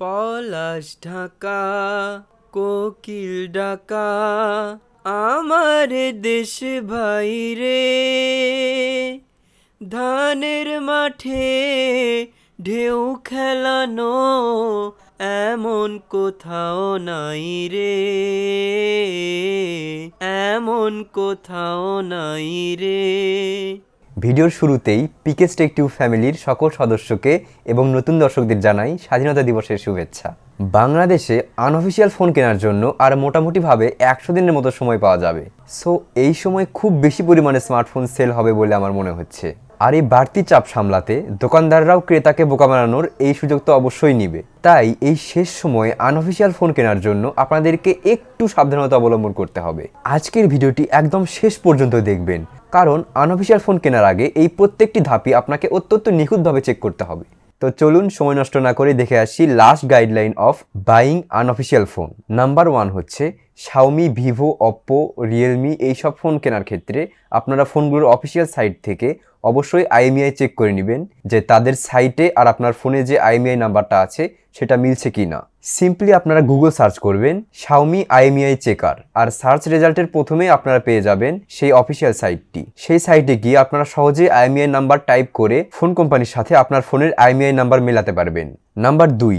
পলাশ ঢাকা কোকিল ডাকা আমার দেশ ভাই রে ধানের মাঠে ঢেউ খেলানো এমন কোথাও নাই রে এমন কোথাও নাই রে ভিডিওর শুরুতেই পিকে স্টেক ফ্যামিলির সকল সদস্যকে এবং নতুন দর্শকদের জানাই স্বাধীনতা দিবসের শুভেচ্ছা বাংলাদেশে আনঅফিসিয়াল ফোন কেনার জন্য আর মোটামুটিভাবে একশো দিনের মতো সময় পাওয়া যাবে সো এই সময় খুব বেশি পরিমাণে স্মার্টফোন সেল হবে বলে আমার মনে হচ্ছে আর এই বাড়তি চাপ সামলাতে দোকানদাররাও ক্রেতাকে বোকা বানানোর এই সুযোগ তো অবশ্যই নিবে তাই এই শেষ সময়ে আনঅফিসিয়াল ফোন কেনার জন্য আপনাদেরকে একটু সাবধানতা অবলম্বন করতে হবে আজকের ভিডিওটি একদম শেষ পর্যন্ত দেখবেন কারণ আনঅফিসিয়াল ফোন কেনার আগে এই প্রত্যেকটি ধাপই আপনাকে অত্যন্ত নিখুঁতভাবে চেক করতে হবে তো চলুন সময় নষ্ট না করে দেখে আসি last guideline of buying unofficial phone number one হচ্ছে শাওমি ভিভো অপ্পো রিয়েলমি এইসব ফোন কেনার ক্ষেত্রে আপনারা ফোনগুলোর অফিসিয়াল সাইট থেকে অবশ্যই আইএমআই চেক e করে নেবেন যে তাদের সাইটে আর আপনার ফোনে যে আইএমআই নাম্বারটা e আছে সেটা মিলছে কি না সিম্পলি আপনারা গুগল সার্চ করবেন শাওমি আইএমআই চেকার আর সার্চ রেজাল্টের প্রথমে আপনারা পেয়ে যাবেন সেই অফিসিয়াল সাইটটি সেই সাইটে গিয়ে আপনারা সহজে আইএমআই নাম্বার টাইপ করে ফোন কোম্পানির সাথে আপনার ফোনের আইএমআই নাম্বার মেলাতে পারবেন নাম্বার দুই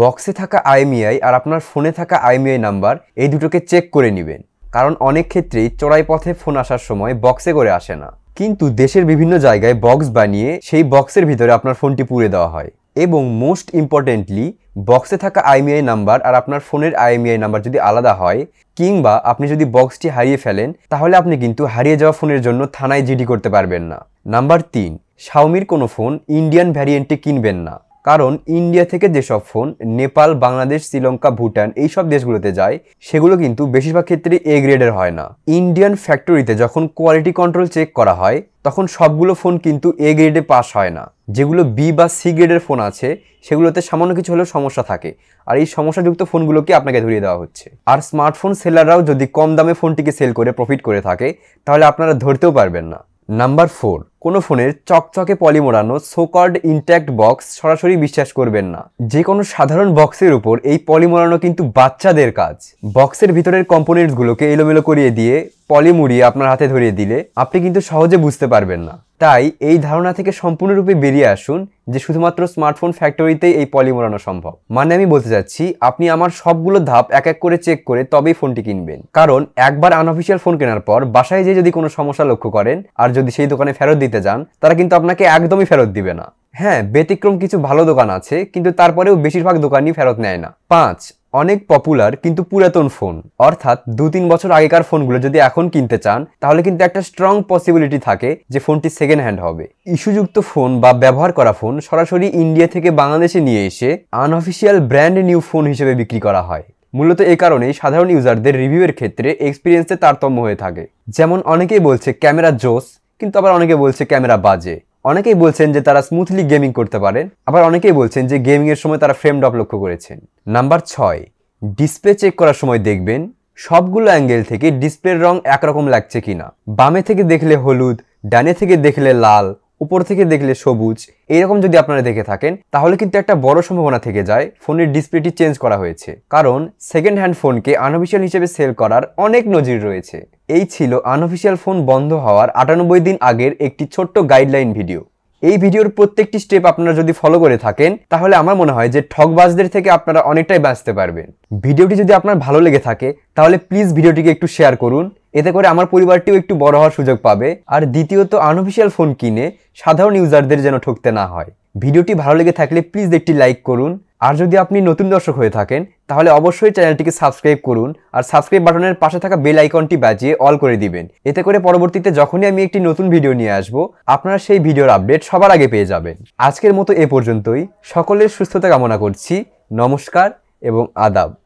বক্সে থাকা আইএমইআই e আর আপনার ফোনে থাকা আইএমআই নাম্বার এই দুটোকে চেক করে নেবেন কারণ অনেক ক্ষেত্রেই চড়াই পথে ফোন আসার সময় বক্সে করে আসে না কিন্তু দেশের বিভিন্ন জায়গায় বক্স বানিয়ে সেই বক্সের ভিতরে আপনার ফোনটি পুরে দেওয়া হয় এবং মোস্ট ইম্পর্টেন্টলি বক্সে থাকা আইএমআই নাম্বার e আর আপনার ফোনের আইএমআই নাম্বার যদি আলাদা হয় কিংবা আপনি যদি বক্সটি হারিয়ে ফেলেন তাহলে আপনি কিন্তু হারিয়ে যাওয়া ফোনের জন্য থানায় জিডি করতে পারবেন না নাম্বার তিন শাওমির কোনো ফোন ইন্ডিয়ান ভ্যারিয়েন্টে কিনবেন না কারণ ইন্ডিয়া থেকে যেসব ফোন নেপাল বাংলাদেশ শ্রীলঙ্কা ভুটান এই সব দেশগুলোতে যায় সেগুলো কিন্তু বেশিরভাগ ক্ষেত্রে এ গ্রেডের হয় না ইন্ডিয়ান ফ্যাক্টরিতে যখন কোয়ালিটি কন্ট্রোল চেক করা হয় তখন সবগুলো ফোন কিন্তু এ গ্রেডে পাস হয় না যেগুলো বি বা সি গ্রেডের ফোন আছে সেগুলোতে সামান্য কিছু হলেও সমস্যা থাকে আর এই সমস্যাযুক্ত ফোনগুলোকে আপনাকে ধরিয়ে দেওয়া হচ্ছে আর স্মার্টফোন সেলাররাও যদি কম দামে ফোনটিকে সেল করে প্রফিট করে থাকে তাহলে আপনারা ধরতেও পারবেন না নাম্বার ফোর কোনো ফোনের চকচকে পলি মোড়ানো সোকর্ড ইনট্যাক্ট বক্স সরাসরি বিশ্বাস করবেন না যে কোনো সাধারণ বক্সের উপর এই পলি মোড়ানো কিন্তু বাচ্চাদের কাজ বক্সের ভিতরের কম্পোনেন্টসগুলোকে এলোমেলো করিয়ে দিয়ে পলি মুড়িয়ে আপনার হাতে ধরিয়ে দিলে আপনি কিন্তু সহজে বুঝতে পারবেন না তাই এই ধারণা থেকে সম্পূর্ণরূপে বেরিয়ে আসুন যে শুধুমাত্র স্মার্টফোন ফ্যাক্টরিতেই এই পলি মোড়ানো সম্ভব মানে আমি বলতে চাচ্ছি আপনি আমার সবগুলো ধাপ এক এক করে চেক করে তবেই ফোনটি কিনবেন কারণ একবার আনঅফিসিয়াল ফোন কেনার পর বাসায় যে যদি কোনো সমস্যা লক্ষ্য করেন আর যদি সেই দোকানে ফেরত দিতে যান তারা কিন্তু আপনাকে একদমই ফেরত দিবে না হ্যাঁ ব্যতিক্রম কিছু ভালো দোকান আছে কিন্তু তারপরেও বেশিরভাগ দোকানই ফেরত নেয় না পাঁচ অনেক পপুলার কিন্তু পুরাতন ফোন অর্থাৎ দু তিন বছর আগেকার ফোনগুলো যদি এখন কিনতে চান তাহলে কিন্তু একটা স্ট্রং পসিবিলিটি থাকে যে ফোনটি সেকেন্ড হ্যান্ড হবে ইস্যুযুক্ত ফোন বা ব্যবহার করা ফোন সরাসরি ইন্ডিয়া থেকে বাংলাদেশে নিয়ে এসে আনঅফিসিয়াল ব্র্যান্ড নিউ ফোন হিসেবে বিক্রি করা হয় মূলত এ কারণেই সাধারণ ইউজারদের রিভিউয়ের ক্ষেত্রে এক্সপিরিয়েন্সে তারতম্য হয়ে থাকে যেমন অনেকেই বলছে ক্যামেরা জোস কিন্তু আবার অনেকে বলছে ক্যামেরা বাজে অনেকেই বলছেন যে তারা স্মুথলি গেমিং করতে পারেন আবার অনেকেই বলছেন যে গেমিংয়ের সময় তারা ফ্রেম ড্রপ লক্ষ্য করেছেন নাম্বার ছয় ডিসপ্লে চেক করার সময় দেখবেন সবগুলো অ্যাঙ্গেল থেকে ডিসপ্লের রং একরকম লাগছে কিনা বামে থেকে দেখলে হলুদ ডানে থেকে দেখলে লাল উপর থেকে দেখলে সবুজ এইরকম যদি আপনারা দেখে থাকেন তাহলে কিন্তু একটা বড় সম্ভাবনা থেকে যায় ফোনের ডিসপ্লেটি চেঞ্জ করা হয়েছে কারণ সেকেন্ড হ্যান্ড ফোনকে আনঅফিসিয়াল হিসেবে সেল করার অনেক নজির রয়েছে এই ছিল আনঅফিসিয়াল ফোন বন্ধ হওয়ার আটানব্বই দিন আগের একটি ছোট্ট গাইডলাইন ভিডিও এই ভিডিওর প্রত্যেকটি স্টেপ আপনারা যদি ফলো করে থাকেন তাহলে আমার মনে হয় যে ঠকবাজদের থেকে আপনারা অনেকটাই বাঁচতে পারবেন ভিডিওটি যদি আপনার ভালো লেগে থাকে তাহলে প্লিজ ভিডিওটিকে একটু শেয়ার করুন এতে করে আমার পরিবারটিও একটু বড় হওয়ার সুযোগ পাবে আর দ্বিতীয়ত আনঅফিসিয়াল ফোন কিনে সাধারণ ইউজারদের যেন ঠকতে না হয় ভিডিওটি ভালো লেগে থাকলে প্লিজ একটি লাইক করুন আর যদি আপনি নতুন দর্শক হয়ে থাকেন তাহলে অবশ্যই চ্যানেলটিকে সাবস্ক্রাইব করুন আর সাবস্ক্রাইব বাটনের পাশে থাকা বেল আইকনটি বাজিয়ে অল করে দিবেন এতে করে পরবর্তীতে যখনই আমি একটি নতুন ভিডিও নিয়ে আসব আপনারা সেই ভিডিওর আপডেট সবার আগে পেয়ে যাবেন আজকের মতো এ পর্যন্তই সকলের সুস্থতা কামনা করছি নমস্কার এবং আদাব